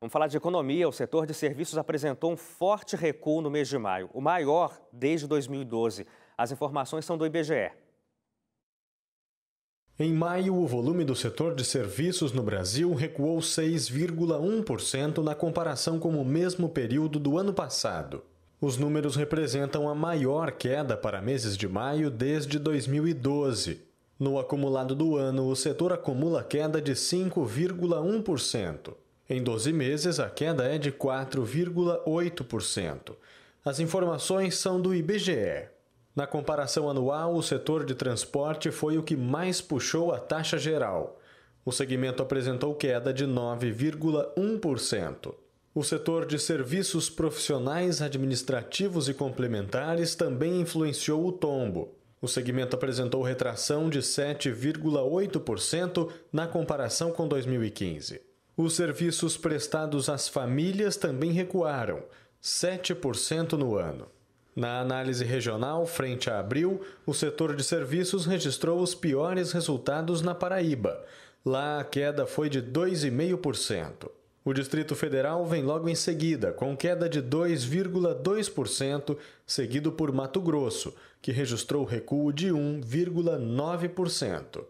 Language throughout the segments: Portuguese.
Vamos falar de economia. O setor de serviços apresentou um forte recuo no mês de maio, o maior desde 2012. As informações são do IBGE. Em maio, o volume do setor de serviços no Brasil recuou 6,1% na comparação com o mesmo período do ano passado. Os números representam a maior queda para meses de maio desde 2012. No acumulado do ano, o setor acumula queda de 5,1%. Em 12 meses, a queda é de 4,8%. As informações são do IBGE. Na comparação anual, o setor de transporte foi o que mais puxou a taxa geral. O segmento apresentou queda de 9,1%. O setor de serviços profissionais, administrativos e complementares também influenciou o tombo. O segmento apresentou retração de 7,8% na comparação com 2015. Os serviços prestados às famílias também recuaram, 7% no ano. Na análise regional, frente a abril, o setor de serviços registrou os piores resultados na Paraíba. Lá, a queda foi de 2,5%. O Distrito Federal vem logo em seguida, com queda de 2,2%, seguido por Mato Grosso, que registrou recuo de 1,9%.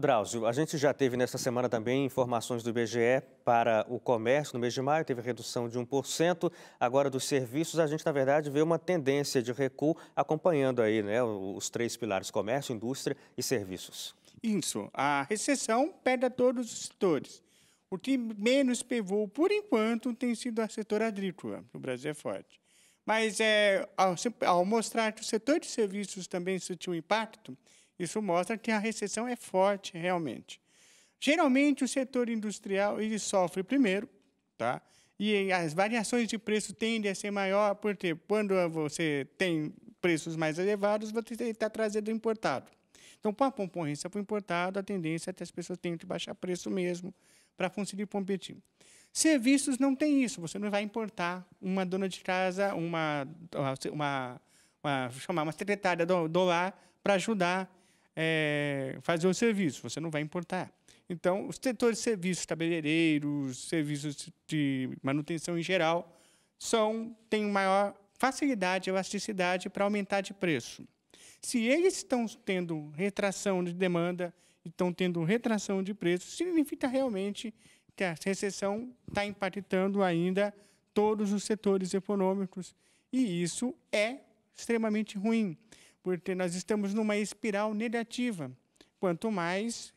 Drauzio, a gente já teve nesta semana também informações do IBGE para o comércio. No mês de maio teve redução de 1%. Agora, dos serviços, a gente, na verdade, vê uma tendência de recuo acompanhando aí né, os três pilares, comércio, indústria e serviços. Isso. A recessão pega todos os setores. O que menos pegou, por enquanto, tem sido o setor agrícola. O Brasil é forte. Mas é, ao, ao mostrar que o setor de serviços também sentiu impacto, isso mostra que a recessão é forte realmente. Geralmente o setor industrial ele sofre primeiro, tá? E as variações de preço tendem a ser maior porque quando você tem preços mais elevados, você está trazendo importado. Então, com a concorrência para o importado, a tendência é que as pessoas tenham que baixar preço mesmo para conseguir competir. Serviços não tem isso. Você não vai importar uma dona de casa, uma, uma, uma chamar uma secretária do, do lar para ajudar é, fazer o serviço, você não vai importar. Então, os setores de serviços, tabeleireiros, serviços de manutenção em geral, são, têm maior facilidade, elasticidade para aumentar de preço. Se eles estão tendo retração de demanda, estão tendo retração de preço, significa realmente que a recessão está impactando ainda todos os setores econômicos. E isso é extremamente ruim porque nós estamos numa espiral negativa. Quanto mais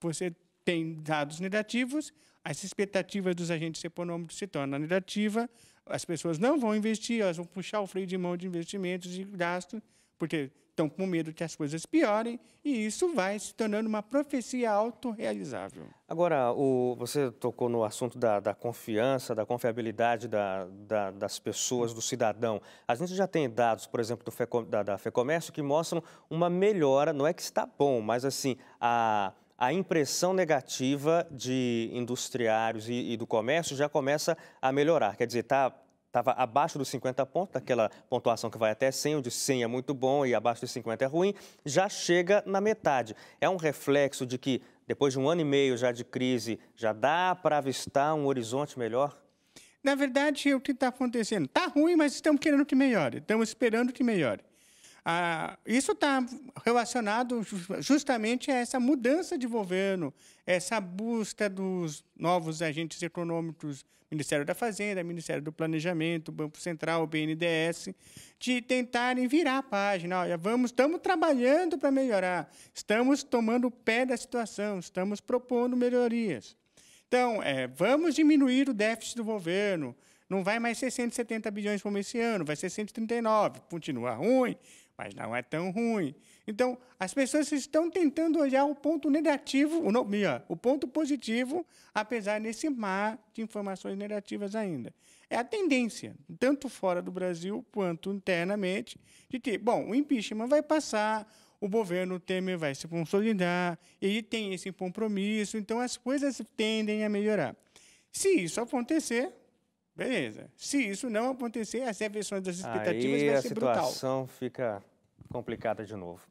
você tem dados negativos, as expectativas dos agentes econômicos se tornam negativas, as pessoas não vão investir, elas vão puxar o freio de mão de investimentos e gastos, porque estão com medo que as coisas piorem e isso vai se tornando uma profecia autorrealizável. Agora, o, você tocou no assunto da, da confiança, da confiabilidade da, da, das pessoas, do cidadão. A gente já tem dados, por exemplo, do FECom, da, da FEComércio, que mostram uma melhora, não é que está bom, mas assim, a, a impressão negativa de industriários e, e do comércio já começa a melhorar. Quer dizer, está estava abaixo dos 50 pontos, aquela pontuação que vai até 100, onde 100 é muito bom e abaixo de 50 é ruim, já chega na metade. É um reflexo de que, depois de um ano e meio já de crise, já dá para avistar um horizonte melhor? Na verdade, o que está acontecendo? Está ruim, mas estamos querendo que melhore, estamos esperando que melhore. Ah, isso está relacionado justamente a essa mudança de governo, essa busca dos novos agentes econômicos, Ministério da Fazenda, Ministério do Planejamento, Banco Central, BNDES, de tentarem virar a página. Olha, vamos, estamos trabalhando para melhorar, estamos tomando o pé da situação, estamos propondo melhorias. Então, é, vamos diminuir o déficit do governo, não vai mais ser 170 bilhões como esse ano, vai ser 139, continua ruim, mas não é tão ruim. Então, as pessoas estão tentando olhar o ponto negativo, o, não, o ponto positivo, apesar desse mar de informações negativas ainda. É a tendência, tanto fora do Brasil quanto internamente, de que, bom, o impeachment vai passar, o governo Temer vai se consolidar, ele tem esse compromisso, então as coisas tendem a melhorar. Se isso acontecer, Beleza. Se isso não acontecer, as reversões das expectativas Aí vai ser brutal. a situação fica complicada de novo.